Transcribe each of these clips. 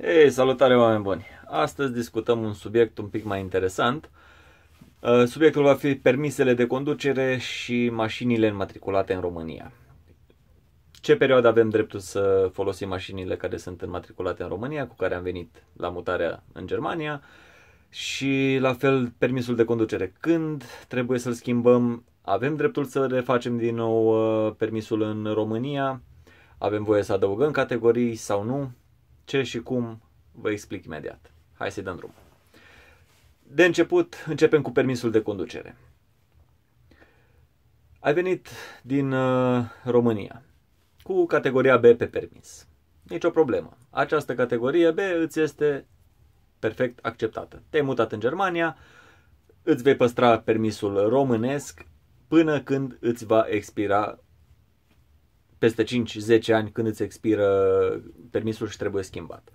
Ei, salutare oameni buni! Astăzi discutăm un subiect un pic mai interesant. Uh, subiectul va fi permisele de conducere și mașinile înmatriculate în România. Ce perioadă avem dreptul să folosim mașinile care sunt înmatriculate în România, cu care am venit la mutarea în Germania și la fel permisul de conducere. Când trebuie să-l schimbăm? Avem dreptul să refacem din nou uh, permisul în România? Avem voie să adăugăm categorii sau nu? Ce și cum vă explic imediat. Hai să-i dăm drumul. De început, începem cu permisul de conducere. Ai venit din uh, România cu categoria B pe permis. Nicio problemă. Această categorie B îți este perfect acceptată. Te-ai mutat în Germania, îți vei păstra permisul românesc până când îți va expira peste 5-10 ani când îți expiră permisul și trebuie schimbat.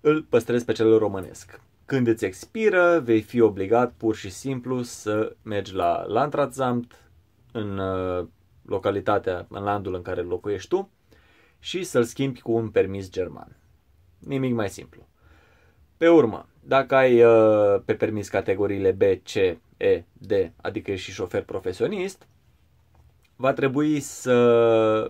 Îl păstrezi pe cel românesc. Când îți expiră, vei fi obligat pur și simplu să mergi la landratzamt în uh, localitatea, în landul în care locuiești tu și să-l schimbi cu un permis german. Nimic mai simplu. Pe urmă, dacă ai uh, pe permis categoriile B, C, E, D, adică ești și șofer profesionist, va trebui să,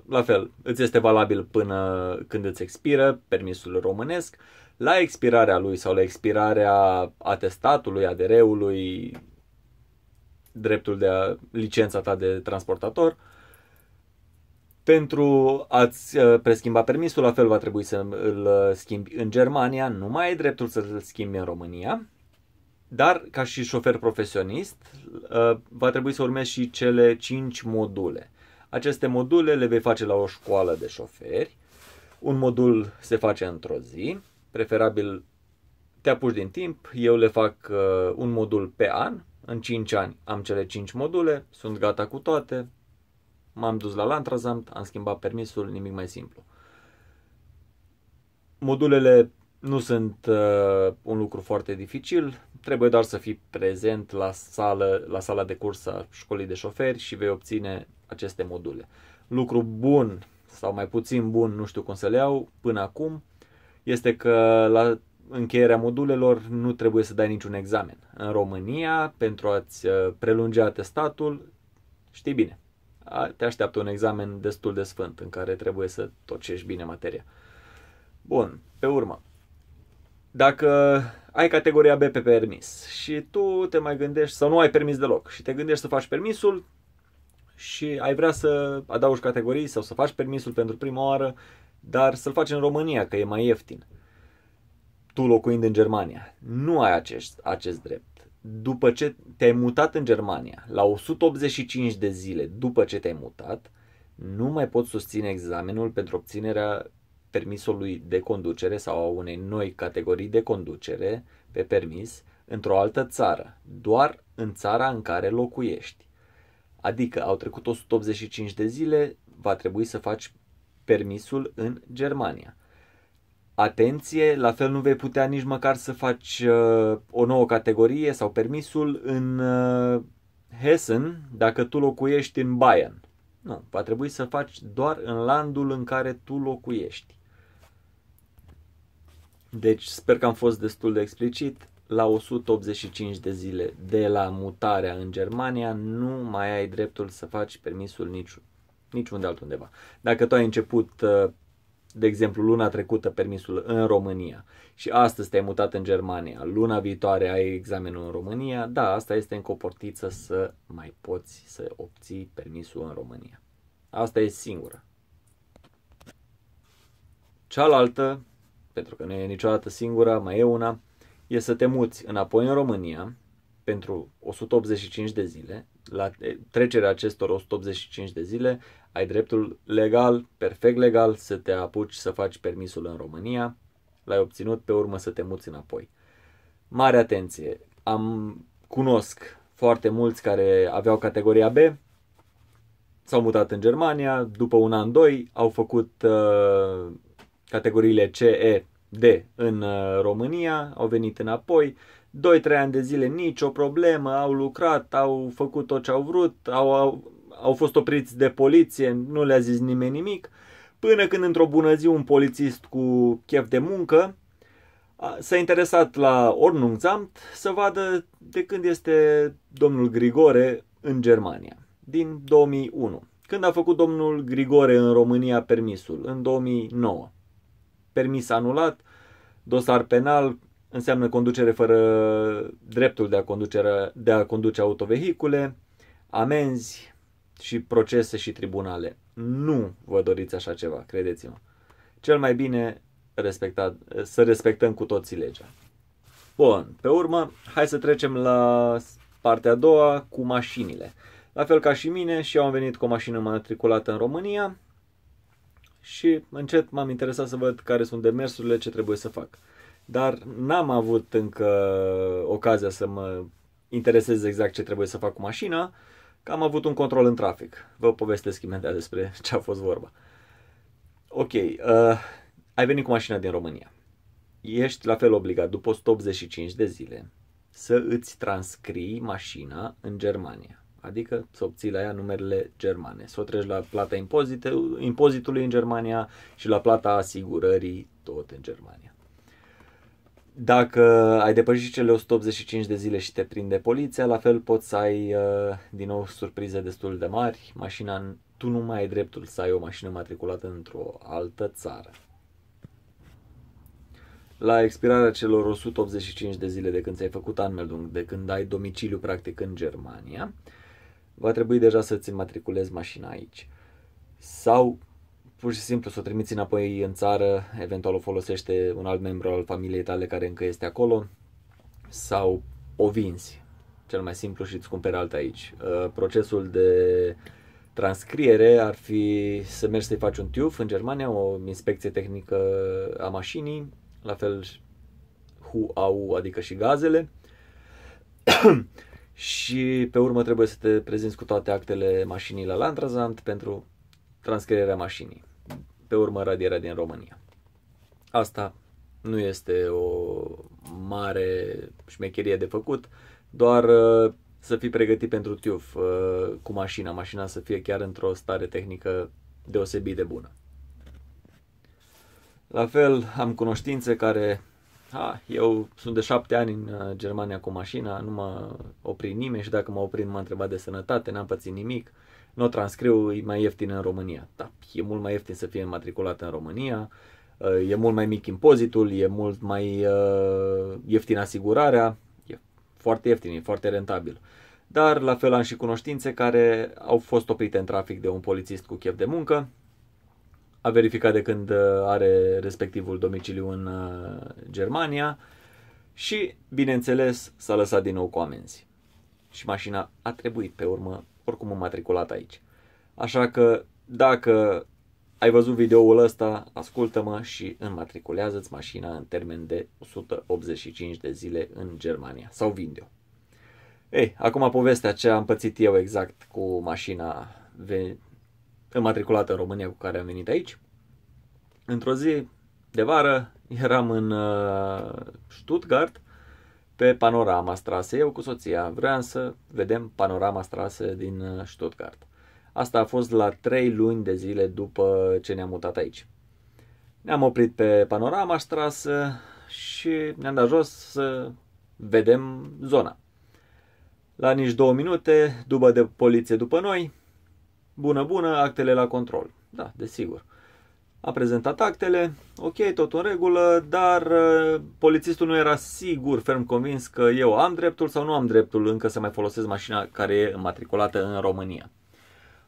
la fel, îți este valabil până când îți expiră permisul românesc. La expirarea lui sau la expirarea atestatului, ADR-ului, dreptul de a, licența ta de transportator, pentru a-ți uh, preschimba permisul, la fel va trebui să îl schimbi în Germania, nu mai ai dreptul să-l schimbi în România, dar, ca și șofer profesionist, uh, va trebui să urmezi și cele 5 module. Aceste module le vei face la o școală de șoferi. Un modul se face într-o zi, preferabil te apuci din timp. Eu le fac uh, un modul pe an. În 5 ani am cele 5 module, sunt gata cu toate. M-am dus la Lantrazant, am schimbat permisul, nimic mai simplu modulele nu sunt uh, un lucru foarte dificil, trebuie doar să fii prezent la, sală, la sala de curs a școlii de șoferi și vei obține aceste module. Lucru bun sau mai puțin bun, nu știu cum să le iau până acum, este că la încheierea modulelor nu trebuie să dai niciun examen. În România, pentru a-ți uh, prelungi atestatul, știi bine, te așteaptă un examen destul de sfânt în care trebuie să tocești bine materia. Bun, pe urmă, dacă ai categoria B pe permis și tu te mai gândești sau nu ai permis deloc și te gândești să faci permisul și ai vrea să adaugi categorii sau să faci permisul pentru prima oară, dar să-l faci în România, că e mai ieftin. Tu locuind în Germania, nu ai acest, acest drept. După ce te-ai mutat în Germania, la 185 de zile după ce te-ai mutat, nu mai poți susține examenul pentru obținerea permisului de conducere sau a unei noi categorii de conducere pe permis într-o altă țară, doar în țara în care locuiești. Adică au trecut 185 de zile, va trebui să faci permisul în Germania. Atenție, la fel nu vei putea nici măcar să faci uh, o nouă categorie sau permisul în uh, Hessen dacă tu locuiești în Bayern. Nu, va trebui să faci doar în landul în care tu locuiești. Deci sper că am fost destul de explicit. La 185 de zile de la mutarea în Germania nu mai ai dreptul să faci permisul niciun, niciunde altundeva. Dacă tu ai început, uh, de exemplu, luna trecută permisul în România și astăzi te-ai mutat în Germania, luna viitoare ai examenul în România, da, asta este în coportiță să mai poți să obții permisul în România. Asta e singura. Cealaltă pentru că nu e niciodată singura, mai e una, e să te muți înapoi în România pentru 185 de zile. La trecerea acestor 185 de zile ai dreptul legal, perfect legal, să te apuci să faci permisul în România, l-ai obținut, pe urmă să te muți înapoi. Mare atenție! Am cunosc foarte mulți care aveau categoria B, s-au mutat în Germania, după un an, doi, au făcut uh, categoriile C, E, D în uh, România, au venit înapoi, 2-3 ani de zile nicio problemă, au lucrat, au făcut tot ce au vrut, au, au, au fost opriți de poliție, nu le-a zis nimeni nimic, până când într-o bună zi un polițist cu chef de muncă s-a interesat la Ornungsamt să vadă de când este domnul Grigore în Germania, din 2001. Când a făcut domnul Grigore în România permisul? În 2009 permis anulat, dosar penal înseamnă conducere fără dreptul de a, conduce de a conduce autovehicule, amenzi și procese și tribunale. Nu vă doriți așa ceva, credeți-mă. Cel mai bine respectat, să respectăm cu toții legea. Bun, pe urmă, hai să trecem la partea a doua cu mașinile. La fel ca și mine, și eu am venit cu o mașină matriculată în România, și încet m-am interesat să văd care sunt demersurile, ce trebuie să fac. Dar n-am avut încă ocazia să mă interesez exact ce trebuie să fac cu mașina, că am avut un control în trafic. Vă povestesc imediat despre ce a fost vorba. Ok, uh, ai venit cu mașina din România. Ești la fel obligat, după 185 de zile, să îți transcrii mașina în Germania adică să obții la ea numerele germane, să o treci la plata impozite, impozitului în Germania și la plata asigurării tot în Germania. Dacă ai depășit cele 185 de zile și te prinde poliția, la fel poți să ai uh, din nou surprize destul de mari. Mașina, tu nu mai ai dreptul să ai o mașină matriculată într-o altă țară. La expirarea celor 185 de zile de când ți-ai făcut Anmeldung, de când ai domiciliu practic în Germania, va trebui deja să-ți matriculezi mașina aici. Sau pur și simplu să o trimiți înapoi în țară, eventual o folosește un alt membru al familiei tale care încă este acolo, sau o vinzi, cel mai simplu și îți cumperi alta aici. Uh, procesul de transcriere ar fi să mergi să-i faci un TÜV în Germania, o inspecție tehnică a mașinii, la fel HUAU, AU, adică și gazele și pe urmă trebuie să te prezinți cu toate actele mașinii la Landrazant pentru transcrierea mașinii. Pe urmă radierea din România. Asta nu este o mare șmecherie de făcut, doar uh, să fii pregătit pentru TUF uh, cu mașina, mașina să fie chiar într-o stare tehnică deosebit de bună. La fel, am cunoștințe care Ha, da, eu sunt de șapte ani în uh, Germania cu mașina, nu mă opri nimeni și dacă mă oprim m-a întrebat de sănătate, n-am pățit nimic, nu o transcriu, e mai ieftin în România. Da, e mult mai ieftin să fie înmatriculat în România, uh, e mult mai mic impozitul, e mult mai uh, ieftin asigurarea, e foarte ieftin, e foarte rentabil. Dar la fel am și cunoștințe care au fost oprite în trafic de un polițist cu chef de muncă, a verificat de când uh, are respectivul domiciliu în uh, Germania și, bineînțeles, s-a lăsat din nou cu amenzi. Și mașina a trebuit pe urmă, oricum înmatriculat aici. Așa că, dacă ai văzut videoul ăsta, ascultă-mă și înmatriculează-ți mașina în termen de 185 de zile în Germania sau vinde-o. Ei, acum povestea ce am pățit eu exact cu mașina înmatriculată în România cu care am venit aici. Într-o zi de vară eram în uh, Stuttgart pe panorama strase, eu cu soția. Vreau să vedem panorama strase din uh, Stuttgart. Asta a fost la 3 luni de zile după ce ne-am mutat aici. Ne-am oprit pe panorama strasă și ne-am dat jos să vedem zona. La nici două minute, dubă de poliție după noi, Bună, bună, actele la control. Da, desigur. A prezentat actele, ok, tot în regulă, dar uh, polițistul nu era sigur, ferm convins că eu am dreptul sau nu am dreptul încă să mai folosesc mașina care e matriculată în România.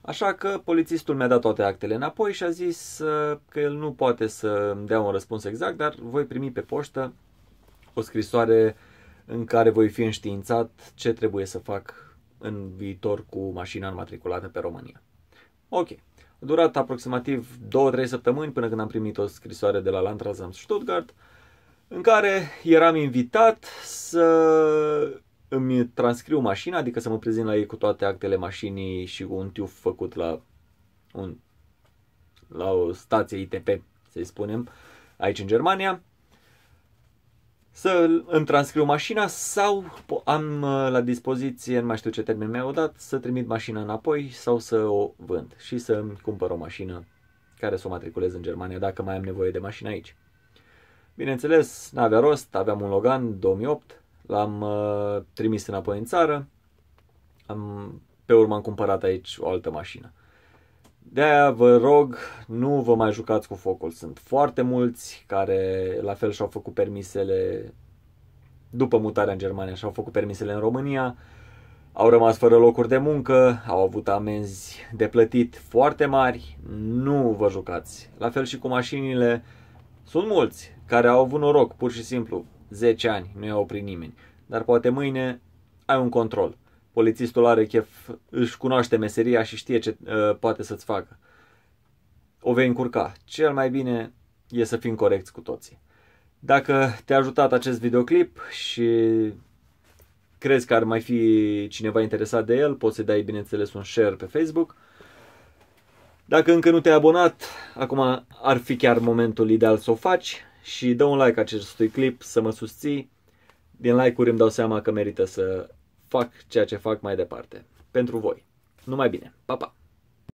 Așa că polițistul mi-a dat toate actele înapoi și a zis uh, că el nu poate să dea un răspuns exact, dar voi primi pe poștă o scrisoare în care voi fi înștiințat ce trebuie să fac în viitor cu mașina înmatriculată pe România. Ok. A durat aproximativ 2-3 săptămâni până când am primit o scrisoare de la Landratsamt Stuttgart, în care eram invitat să îmi transcriu mașina, adică să mă prezint la ei cu toate actele mașinii și cu un tiuf făcut la, un, la o stație ITP, să-i spunem, aici în Germania să îmi transcriu mașina sau am uh, la dispoziție, nu mai știu ce termen mi-au dat, să trimit mașina înapoi sau să o vând și să îmi cumpăr o mașină care să o matriculez în Germania dacă mai am nevoie de mașină aici. Bineînțeles, n-avea rost, aveam un Logan 2008, l-am uh, trimis înapoi în țară, am, pe urmă am cumpărat aici o altă mașină. De-aia vă rog, nu vă mai jucați cu focul. Sunt foarte mulți care la fel și-au făcut permisele după mutarea în Germania și-au făcut permisele în România, au rămas fără locuri de muncă, au avut amenzi de plătit foarte mari, nu vă jucați. La fel și cu mașinile, sunt mulți care au avut noroc, pur și simplu, 10 ani, nu i-au oprit nimeni, dar poate mâine ai un control polițistul are chef, își cunoaște meseria și știe ce uh, poate să-ți facă. O vei încurca. Cel mai bine e să fim corecți cu toții. Dacă te-a ajutat acest videoclip și crezi că ar mai fi cineva interesat de el, poți să dai, bineînțeles, un share pe Facebook. Dacă încă nu te-ai abonat, acum ar fi chiar momentul ideal să o faci și dă un like acestui clip să mă susții. Din like-uri îmi dau seama că merită să fac ceea ce fac mai departe. Pentru voi. Numai bine. Pa, pa!